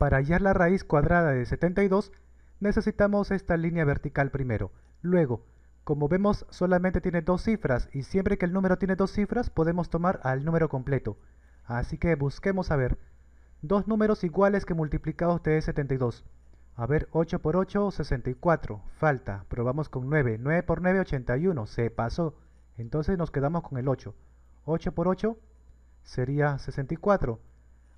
Para hallar la raíz cuadrada de 72, necesitamos esta línea vertical primero. Luego, como vemos solamente tiene dos cifras y siempre que el número tiene dos cifras podemos tomar al número completo. Así que busquemos a ver. Dos números iguales que multiplicados de 72. A ver, 8 por 8, 64. Falta. Probamos con 9. 9 por 9, 81. Se pasó. Entonces nos quedamos con el 8. 8 por 8 sería 64.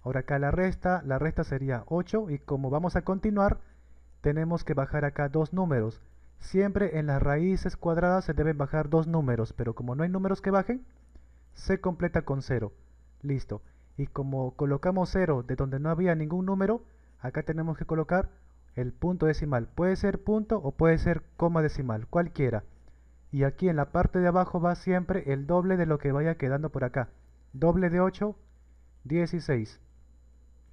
Ahora acá la resta, la resta sería 8 y como vamos a continuar, tenemos que bajar acá dos números. Siempre en las raíces cuadradas se deben bajar dos números, pero como no hay números que bajen, se completa con 0. Listo. Y como colocamos 0 de donde no había ningún número, acá tenemos que colocar el punto decimal. Puede ser punto o puede ser coma decimal, cualquiera. Y aquí en la parte de abajo va siempre el doble de lo que vaya quedando por acá. Doble de 8, 16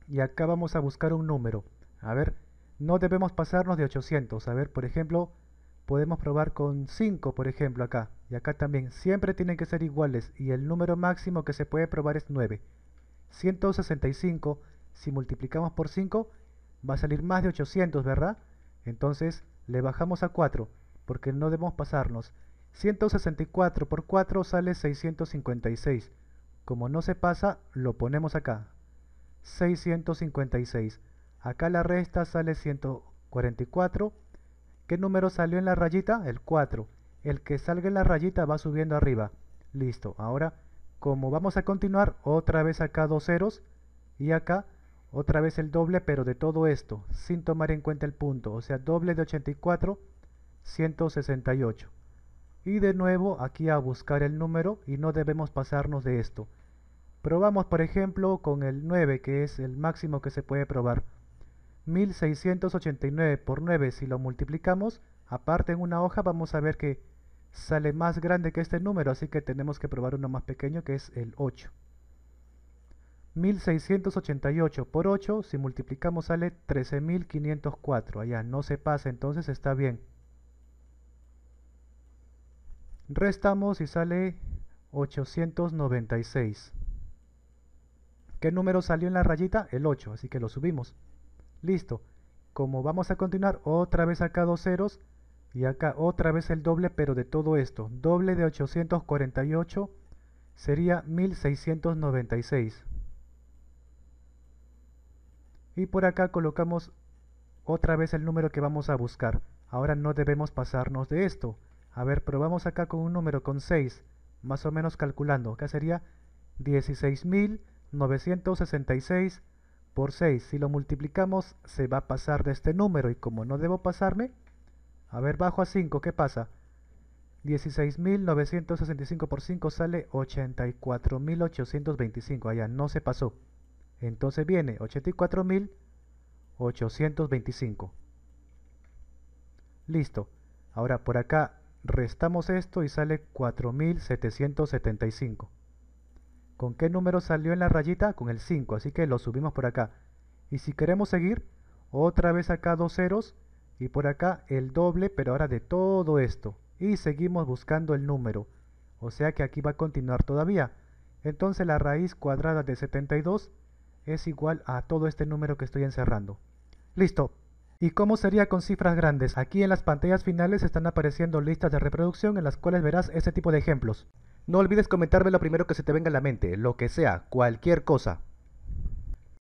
y acá vamos a buscar un número. A ver, no debemos pasarnos de 800. A ver, por ejemplo, podemos probar con 5, por ejemplo, acá. Y acá también, siempre tienen que ser iguales y el número máximo que se puede probar es 9. 165, si multiplicamos por 5, va a salir más de 800, ¿verdad? Entonces, le bajamos a 4, porque no debemos pasarnos. 164 por 4 sale 656. Como no se pasa, lo ponemos acá. 656. Acá la resta sale 144. ¿Qué número salió en la rayita? El 4. El que salga en la rayita va subiendo arriba. Listo. Ahora, como vamos a continuar, otra vez acá dos ceros y acá otra vez el doble, pero de todo esto, sin tomar en cuenta el punto. O sea, doble de 84, 168. Y de nuevo aquí a buscar el número y no debemos pasarnos de esto. Probamos por ejemplo con el 9 que es el máximo que se puede probar. 1689 por 9 si lo multiplicamos, aparte en una hoja vamos a ver que sale más grande que este número, así que tenemos que probar uno más pequeño que es el 8. 1688 por 8, si multiplicamos sale 13504, allá ah, no se pasa, entonces está bien. Restamos y sale 896. ¿Qué número salió en la rayita? El 8, así que lo subimos. Listo. Como vamos a continuar, otra vez acá dos ceros y acá otra vez el doble, pero de todo esto. Doble de 848 sería 1696. Y por acá colocamos otra vez el número que vamos a buscar. Ahora no debemos pasarnos de esto. A ver, probamos acá con un número, con 6, más o menos calculando. Acá sería 16.000. 966 por 6. Si lo multiplicamos, se va a pasar de este número. Y como no debo pasarme, a ver, bajo a 5, ¿qué pasa? 16.965 por 5 sale 84.825. Allá ah, no se pasó. Entonces viene 84.825. Listo. Ahora por acá restamos esto y sale 4.775. ¿Con qué número salió en la rayita? Con el 5, así que lo subimos por acá. Y si queremos seguir, otra vez acá dos ceros y por acá el doble, pero ahora de todo esto. Y seguimos buscando el número, o sea que aquí va a continuar todavía. Entonces la raíz cuadrada de 72 es igual a todo este número que estoy encerrando. Listo. ¿Y cómo sería con cifras grandes? Aquí en las pantallas finales están apareciendo listas de reproducción en las cuales verás este tipo de ejemplos. No olvides comentarme lo primero que se te venga a la mente, lo que sea, cualquier cosa.